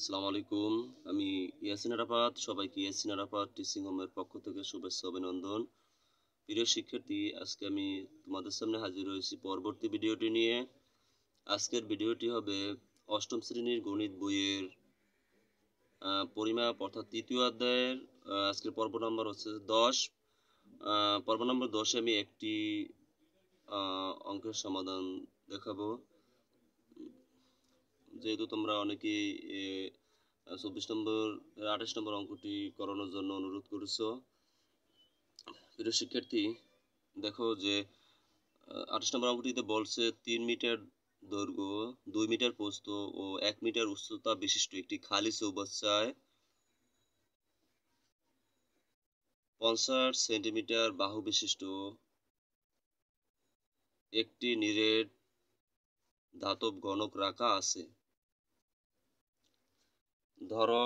আসসালামু আলাইকুম আমি ইয়াসিন আরাফাত সবাইকে ইয়াসিন আরাফাত টিচিং হোমের পক্ষ থেকে শুভেচ্ছা অভিনন্দন প্রিয় শিক্ষার্থী আজকে আমি তোমাদের সামনে হাজির হয়েছি পরবর্তী ভিডিওটি নিয়ে আজকের ভিডিওটি হবে অষ্টম শ্রেণীর গণিত বইয়ের পরিমাপ অর্থাৎ তৃতীয় অধ্যায়ের আজকের পর্ব নম্বর হচ্ছে দশ পর্ব নম্বর দশে আমি একটি অঙ্কের সমাধান দেখাবো যেহেতু তোমরা অনেকেই চব্বিশ নম্বর আঠাশ নম্বর অঙ্কটি করানোর জন্য অনুরোধ করেছ প্রিয় শিক্ষার্থী দেখো যে আঠাশ নম্বর অঙ্কটিতে বলছে তিন মিটার দৈর্ঘ্য দুই মিটার পোস্ত ও এক মিটার উচ্চতা বিশিষ্ট একটি খালি চৌবাচ্চায় পঞ্চাশ সেন্টিমিটার বাহু বিশিষ্ট একটি নিরেট ধাতব গণক রাখা আছে ধরো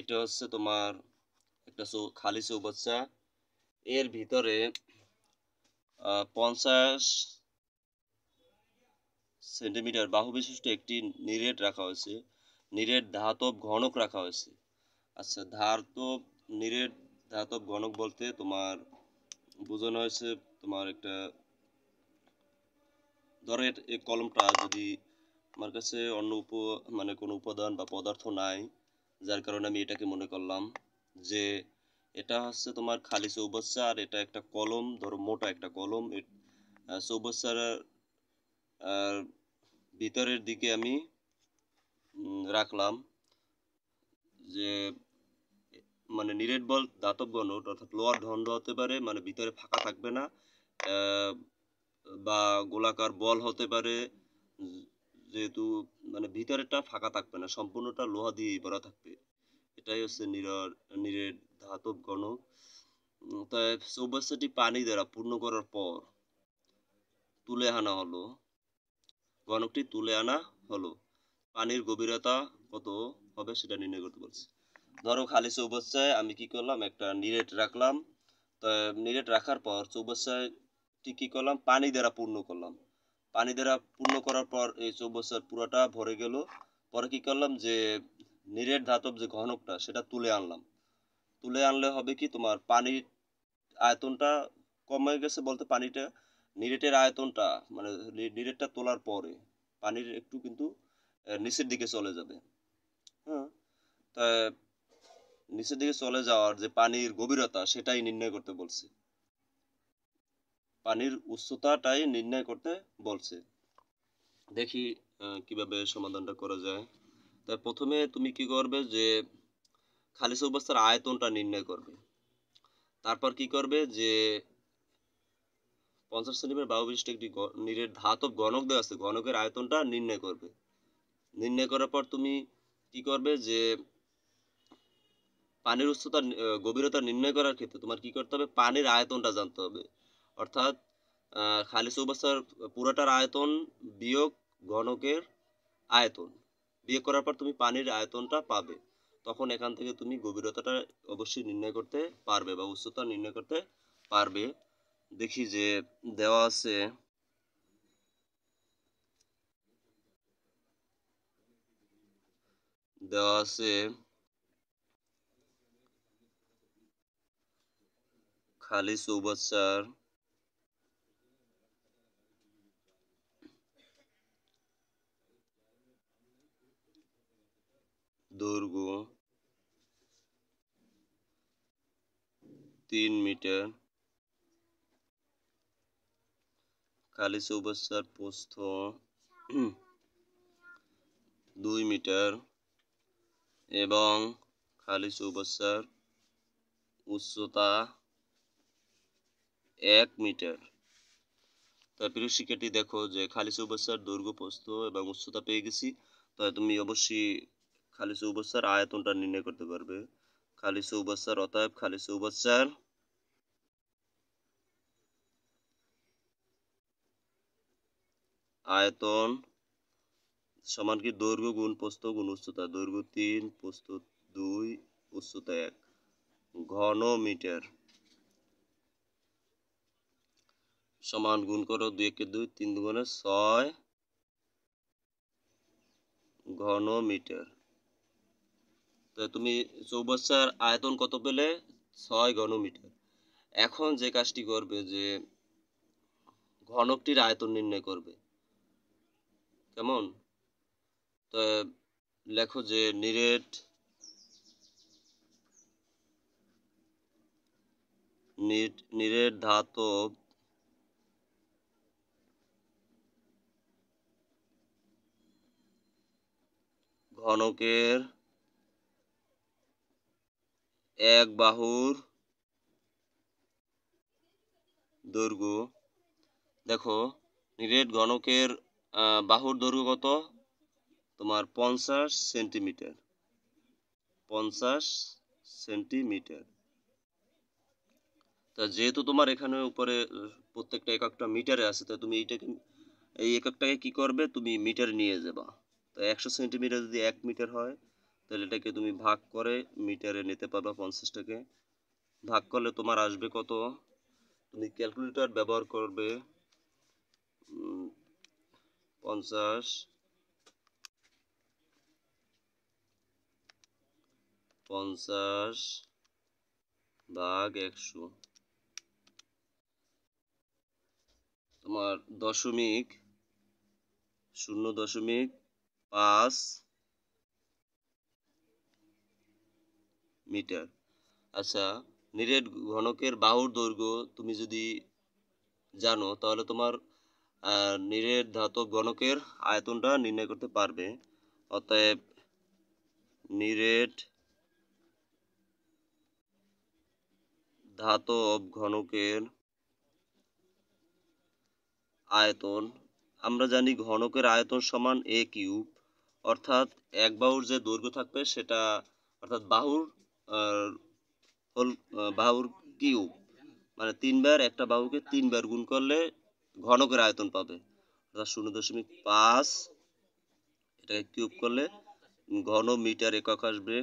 এটা হচ্ছে তোমার একটা খালি চৌবাচ্চা এর ভিতরে পঞ্চাশ সেন্টিমিটার বাহু বিশিষ্ট একটি নিরেট রাখা হয়েছে নিরেট ধাতব ঘনক রাখা হয়েছে আচ্ছা ধাতব নিরেট ধাতব ঘনক বলতে তোমার বোঝানো হয়েছে তোমার একটা ধরো এই কলমটা যদি আমার কাছে অন্য উপ মানে কোনো উপাদান বা পদার্থ নাই যার কারণে আমি এটাকে মনে করলাম যে এটা হচ্ছে তোমার খালি চৌবাচ্চা আর এটা একটা কলম ধরো মোটা একটা কলম চৌবাচ্চার ভিতরের দিকে আমি রাখলাম যে মানে নিরেট বল দাতব্য নোট অর্থাৎ লোয়ার দণ্ড হতে পারে মানে ভিতরে ফাঁকা থাকবে না বা গোলাকার বল হতে পারে যেহেতু মানে ভিতরেরটা ফাঁকা থাকবে না সম্পূর্ণটা লোহা দিয়ে ভরা থাকবে এটাই হচ্ছে নিরর নিরের ধাতব গণ তাই চৌবাচ্চাটি পানি দ্বারা পূর্ণ করার পর তুলে আনা হলো গণকটি তুলে আনা হলো পানির গভীরতা কত হবে সেটা নির্ণয় করতে বলছে ধরো খালি চৌবাচ্চায় আমি কি করলাম একটা নিরেট রাখলাম তো নিরেট রাখার পর চৌবাচ্চায় কি করলাম পানি দ্বারা পূর্ণ করলাম পানি দ্বারা পূর্ণ করার পর এই চৌবাচ্চার পুরাটা ভরে গেল পরে কি করলাম যে নিরেট ধাতব যে ঘনকটা সেটা তুলে আনলাম তুলে আনলে হবে কি তোমার পানির আয়তনটা কমে গেছে বলতে পানিটা নিরেটের আয়তনটা মানে নিরেটটা তোলার পরে পানির একটু কিন্তু নিচের দিকে চলে যাবে হ্যাঁ তা নিচের দিকে চলে যাওয়ার যে পানির গভীরতা সেটাই নির্ণয় করতে বলছি পানির উচ্চতাটাই নির্ণয় করতে বলছে দেখি কিভাবে সমাধানটা করা যায় তা প্রথমে তুমি কি করবে যে খালি চৌবাস্তার আয়তনটা নির্ণয় করবে তারপর কি করবে যে পঞ্চাশ সেন্টিমিটার বায়ু বিশিষ্ট একটি নিরেট ধাতব গণক দেওয়া আছে গণকের আয়তনটা নির্ণয় করবে নির্ণয় করার পর তুমি কি করবে যে পানির উচ্চতা গভীরতা নির্ণয় করার ক্ষেত্রে তোমার কি করতে হবে পানির আয়তনটা জানতে হবে অর্থাৎ খালি চৌবাচ্চার পুরোটার আয়তন বিয়োগ ঘনকের আয়তন বিয়োগ করার পর তুমি পানির আয়তনটা পাবে তখন এখান থেকে তুমি গভীরতাটা অবশ্যই নির্ণয় করতে পারবে বা উচ্চতা নির্ণয় করতে পারবে দেখি যে দেওয়া আছে দেওয়া আছে খালি সৌবাচ্চার দৈর্ঘ্য তিন মিটার কালী চৌবাচ্চার প্রস্থ দুই মিটার এবং খালি চৌবাচ্চার উচ্চতা এক মিটার তার প্রিয় শিক্ষার্থী দেখো যে খালি চৌবাচ্চার দৈর্ঘ্য প্রস্থ এবং উচ্চতা পেয়ে গেছি তাই তুমি অবশ্যই খালি সুবসার আয়তনটা নির্ণয় করতে পারবে খালি সুবসার অতএব খালি সুবসার আয়তন সমান কি দৈর্ঘ্য গুণ পোস্ত গুণ উচ্চতা দৈর্ঘ্য তিন পোস্ত দুই উচ্চতা এক ঘন মিটার সমান গুণ করো দুই একে দুই তিন দুগুণে ছয় ঘন মিটার তো তুমি চৌবাচ্চার আয়তন কত পেলে ছয় ঘনমিটার এখন যে কাজটি করবে যে ঘনকটির আয়তন নির্ণয় করবে কেমন তো লেখো যে নিরেট নিরেট ধাতব ঘনকের এক বাহুর দৈর্ঘ্য দেখো নিরেট গণকের বাহুর দৈর্ঘ্য কত তোমার পঞ্চাশ সেন্টিমিটার পঞ্চাশ সেন্টিমিটার তা যেহেতু তোমার এখানে উপরে প্রত্যেকটা এক একটা মিটারে আছে তা তুমি এইটাকে এই এক একটাকে কী করবে তুমি মিটার নিয়ে যাবা তো একশো সেন্টিমিটার যদি এক মিটার হয় তাহলে এটাকে তুমি ভাগ করে মিটারে নিতে পারবা পঞ্চাশটাকে ভাগ করলে তোমার আসবে কত তুমি ক্যালকুলেটর ব্যবহার করবে পঞ্চাশ পঞ্চাশ ভাগ একশো তোমার দশমিক শূন্য দশমিক পাঁচ মিটার আচ্ছা নিরেট ঘনকের বাহুর দৈর্ঘ্য তুমি যদি জানো তাহলে তোমার নিরেট ধাতব ঘনকের আয়তনটা নির্ণয় করতে পারবে অতএব নিরেট ধাতব ঘনকের আয়তন আমরা জানি ঘনকের আয়তন সমান এ কিউব অর্থাৎ এক বাহুর যে দৈর্ঘ্য থাকবে সেটা অর্থাৎ বাহুর হল বাহুর কিউব মানে তিনবার একটা বাহুকে তিনবার গুণ করলে ঘনকের আয়তন পাবে অর্থাৎ শূন্য দশমিক পাঁচ এটাকে কিউব করলে ঘন মিটার একক আসবে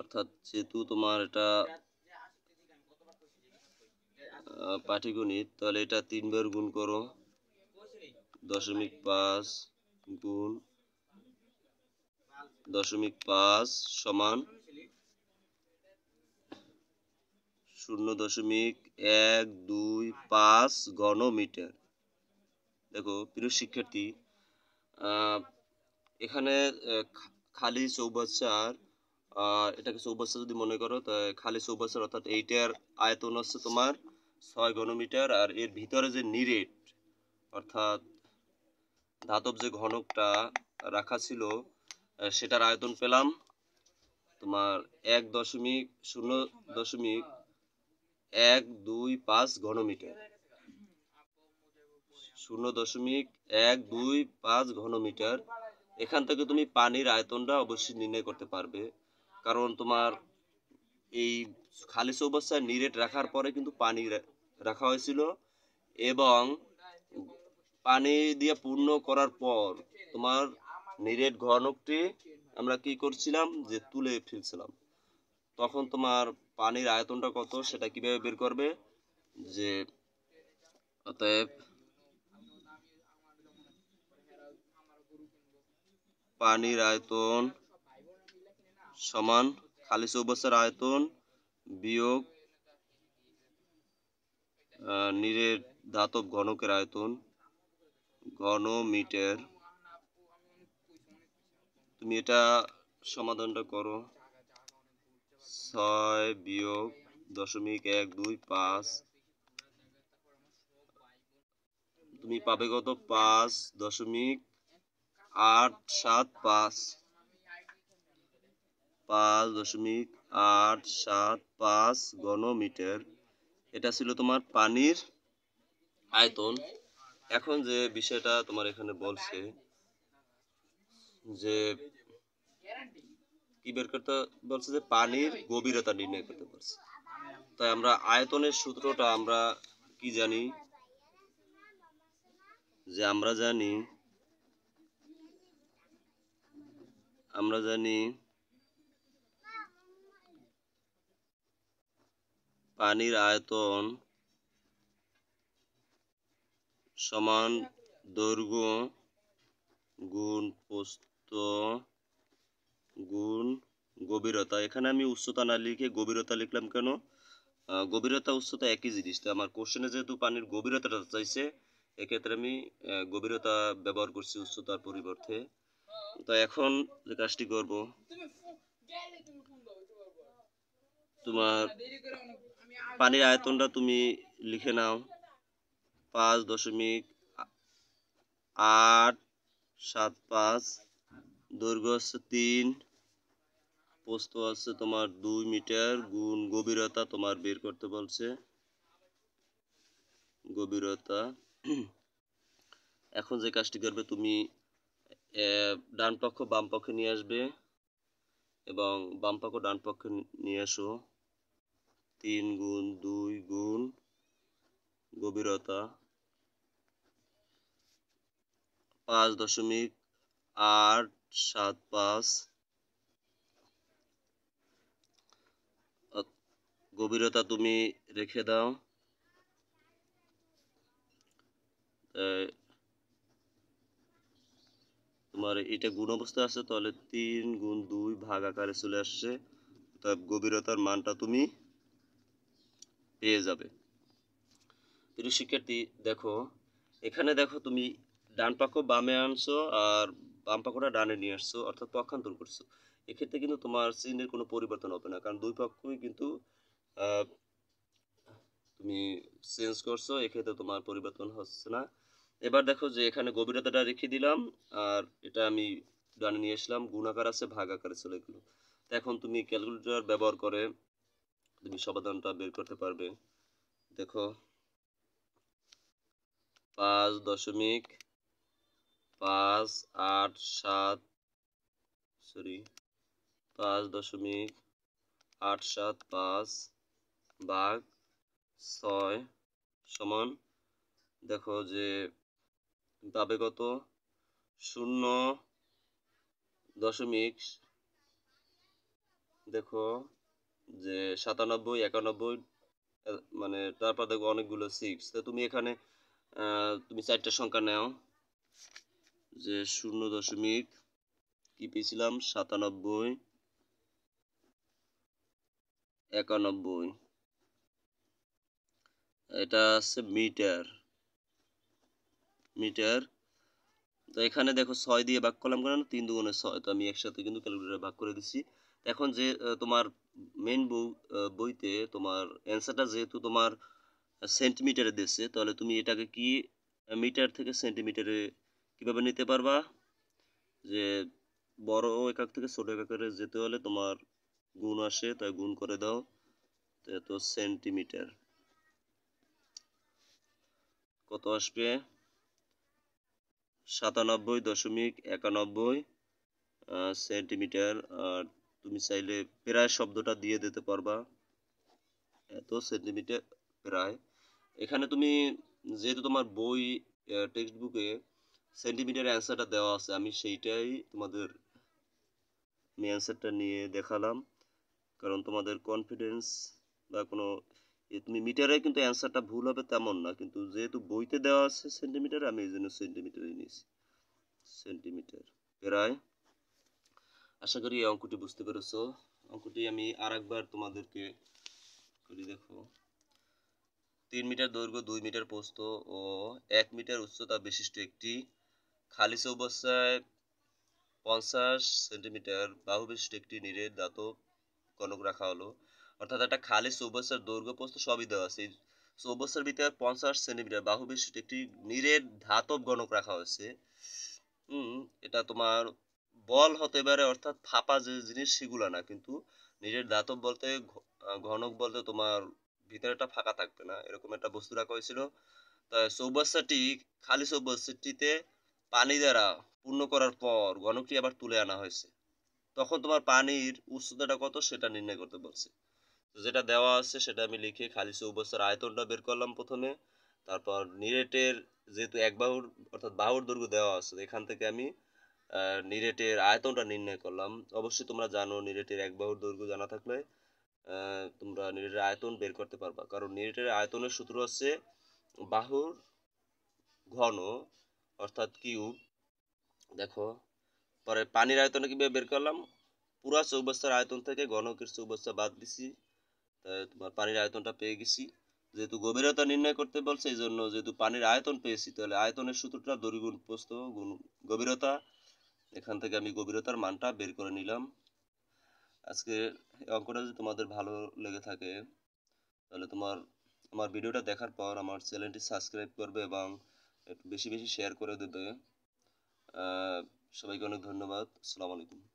অর্থাৎ যেহেতু তোমার এটা পাঠিগণিত তাহলে এটা তিনবার গুণ করো দশমিক পাঁচ গুণ দশমিক পাঁচ সমান শূন্য দশমিক এক দুই পাঁচ ঘনমিটার দেখো প্রিয় শিক্ষার্থী এখানে খালি চৌবাচ্চার এটাকে চৌবাচ্চা যদি মনে করো তা খালি চৌবাচ্চার অর্থাৎ এইটার আয়তন হচ্ছে তোমার ছয় ঘনমিটার আর এর ভিতরে যে নিরেট অর্থাৎ ধাতব যে ঘনকটা রাখা ছিল সেটার আয়তন পেলাম তোমার এক দশমিক শূন্য দশমিক এক দুই পাঁচ ঘনমিটার শূন্য দশমিক এক দুই পাঁচ ঘনমিটার এখান থেকে তুমি পানির আয়তনটা অবশ্যই নির্ণয় করতে পারবে কারণ তোমার এই খালি চৌবাচ্চায় নিরেট রাখার পরে কিন্তু পানি রাখা হয়েছিল এবং পানি দিয়ে পূর্ণ করার পর তোমার নিরেট ঘনকটি আমরা কি করছিলাম যে তুলে ফেলছিলাম তখন তোমার পানির আয়তনটা কত সেটা কিভাবে বের করবে যে অতএব পানির আয়তন সমান খালি চৌবাসের আয়তন বিয়োগ নিরেট ধাতব ঘনকের আয়তন ঘন মিটার তুমি এটা সমাধানটা করো ছয় বিয়োগ দশমিক এক দুই পাঁচ তুমি পাবে কত পাঁচ দশমিক আট সাত পাঁচ পাঁচ দশমিক আট সাত পাঁচ ঘনমিটার এটা ছিল তোমার পানির আয়তন এখন যে বিষয়টা তোমার এখানে বলছে যে কি বের করতে বলছে যে পানির গভীরতা নির্ণয় করতে বলছে তাই আমরা আয়তনের সূত্রটা আমরা কি জানি যে আমরা জানি আমরা জানি পানির আয়তন সমান দৈর্ঘ্য গুণ প্রস্থ গুণ গভীরতা এখানে আমি উচ্চতা না লিখে গভীরতা লিখলাম কেন গভীরতা উচ্চতা একই জিনিস তো আমার কোশ্চেনে যেহেতু পানির গভীরতাটা চাইছে এক্ষেত্রে আমি গভীরতা ব্যবহার করছি উচ্চতার পরিবর্তে তো এখন যে কাজটি করবো তোমার পানির আয়তনটা তুমি লিখে নাও পাঁচ দশমিক আট সাত পাঁচ দৈর্ঘ্য আছে তিন পোস্ত আছে তোমার দুই মিটার গুণ গভীরতা তোমার বের করতে বলছে গভীরতা এখন যে কাজটি করবে তুমি ডান পক্ষ বাম পক্ষে নিয়ে আসবে এবং বাম পক্ষ ডান পক্ষে নিয়ে আসো তিন গুণ দুই গুণ গভীরতা পাঁচ দশমিক আট সাত পাঁচ গভীরতা তুমি রেখে দাও তোমার এটা গুণ অবস্থা আছে তাহলে তিন গুণ দুই ভাগ আকারে চলে আসছে তার গভীরতার মানটা তুমি পেয়ে যাবে শিক্ষার্থী দেখো এখানে দেখো তুমি ডান পাক্ষ বামে আনছো আর করে ডানে নিয়ে আসছো অর্থাৎ পক্ষান্তর করছো এক্ষেত্রে কিন্তু তোমার চিহ্নের কোনো পরিবর্তন হবে না কারণ দুই পক্ষই কিন্তু তুমি চেঞ্জ করছো এক্ষেত্রে তোমার পরিবর্তন হচ্ছে না এবার দেখো যে এখানে গভীরতাটা রেখে দিলাম আর এটা আমি ডানে নিয়ে আসলাম গুণাকার আছে ভাগ আকারে চলে গেলো এখন তুমি ক্যালকুলেটর ব্যবহার করে তুমি সমাধানটা বের করতে পারবে দেখো পাঁচ দশমিক পাঁচ আট সাত সরি পাঁচ দশমিক আট সাত পাঁচ ভাগ ছয় সমান দেখো যে পাবে কত শূন্য দশমিক দেখো যে সাতানব্বই একানব্বই মানে তারপর দেখো অনেকগুলো সিক্স তো তুমি এখানে তুমি চারটা সংখ্যা নাও যে শূন্য দশমিক কি পেয়েছিলাম সাতানব্বই একানব্বই এটা আছে মিটার মিটার তো এখানে দেখো ছয় দিয়ে ভাগ করলাম কেন তিন দুগুণে ছয় তো আমি একসাথে কিন্তু ক্যালকুলেটার ভাগ করে দিচ্ছি এখন যে তোমার মেন বইতে তোমার অ্যান্সারটা যেহেতু তোমার সেন্টিমিটারে দিয়েছে তাহলে তুমি এটাকে কি মিটার থেকে সেন্টিমিটারে কিভাবে নিতে পারবা যে বড় একক থেকে ছোট একাকের যেতে হলে তোমার গুণ আসে তাই গুণ করে দাও এত সেন্টিমিটার কত আসবে সাতানব্বই দশমিক একানব্বই সেন্টিমিটার আর তুমি চাইলে প্রায় শব্দটা দিয়ে দিতে পারবা এত সেন্টিমিটার প্রায় এখানে তুমি যেহেতু তোমার বই টেক্সট বুকে সেন্টিমিটার অ্যান্সারটা দেওয়া আছে আমি সেইটাই তোমাদের আমি অ্যান্সারটা নিয়ে দেখালাম কারণ তোমাদের কনফিডেন্স বা কোনো তুমি মিটারে কিন্তু অ্যান্সারটা ভুল হবে তেমন না কিন্তু যেহেতু বইতে দেওয়া আছে সেন্টিমিটার আমি এই জন্য সেন্টিমিটারই নিয়েছি সেন্টিমিটার প্রায় আশা করি এই অঙ্কটি বুঝতে পেরেছ অঙ্কটি আমি আর একবার তোমাদেরকে করি দেখো তিন মিটার দৈর্ঘ্য দুই মিটার প্রস্থ ও এক মিটার উচ্চতা বিশিষ্ট একটি খালি অবস্থায় পঞ্চাশ সেন্টিমিটার বাহুবিশিষ্ট একটি নিরের দাঁতব কনক রাখা হলো অর্থাৎ একটা খালি চৌবাচ্চার দৈর্ঘ্য প্রস্থ সবই দেওয়া আছে চৌবাচ্চার ভিতরে পঞ্চাশ সেন্টিমিটার বাহুবিশিষ্ট একটি নিরের ধাতব গণক রাখা হয়েছে হুম এটা তোমার বল হতে পারে অর্থাৎ ফাঁপা যে জিনিস সেগুলো না কিন্তু নিজের ধাতব বলতে ঘনক বলতে তোমার ভিতরেটা ফাঁকা থাকবে না এরকম একটা বস্তু রাখা হয়েছিল তাই চৌবাচ্চাটি খালি চৌবাচ্চাটিতে পানি দ্বারা পূর্ণ করার পর ঘনকটি আবার তুলে আনা হয়েছে তখন তোমার পানির উচ্চতাটা কত সেটা নির্ণয় করতে বলছে তো যেটা দেওয়া আছে সেটা আমি লিখে খালি চৌবস্তার আয়তনটা বের করলাম প্রথমে তারপর নিরেটের যেহেতু এক বাহুর অর্থাৎ বাহুর দৈর্ঘ্য দেওয়া আছে এখান থেকে আমি নিরেটের আয়তনটা নির্ণয় করলাম অবশ্যই তোমরা জানো নিরেটের এক বাহুর দৈর্ঘ্য জানা থাকলে তোমরা নিরেটের আয়তন বের করতে পারবা কারণ নিরেটের আয়তনের সূত্র হচ্ছে বাহুর ঘন অর্থাৎ কিউব দেখো পরে পানির আয়তনে কীভাবে বের করলাম পুরা চৌবাস্তার আয়তন থেকে গণকের চৌবাস্তা বাদ দিছি তোমার পানির আয়তনটা পেয়ে গেছি যেহেতু গভীরতা নির্ণয় করতে বলছে এই জন্য যেহেতু পানির আয়তন পেয়েছি তাহলে আয়তনের সূত্রটা দরিগুণ প্রস্ত গুণ গভীরতা এখান থেকে আমি গভীরতার মানটা বের করে নিলাম আজকে অঙ্কটা যদি তোমাদের ভালো লেগে থাকে তাহলে তোমার আমার ভিডিওটা দেখার পর আমার চ্যানেলটি সাবস্ক্রাইব করবে এবং একটু বেশি বেশি শেয়ার করে আহ সবাইকে অনেক ধন্যবাদ আসসালামু আলাইকুম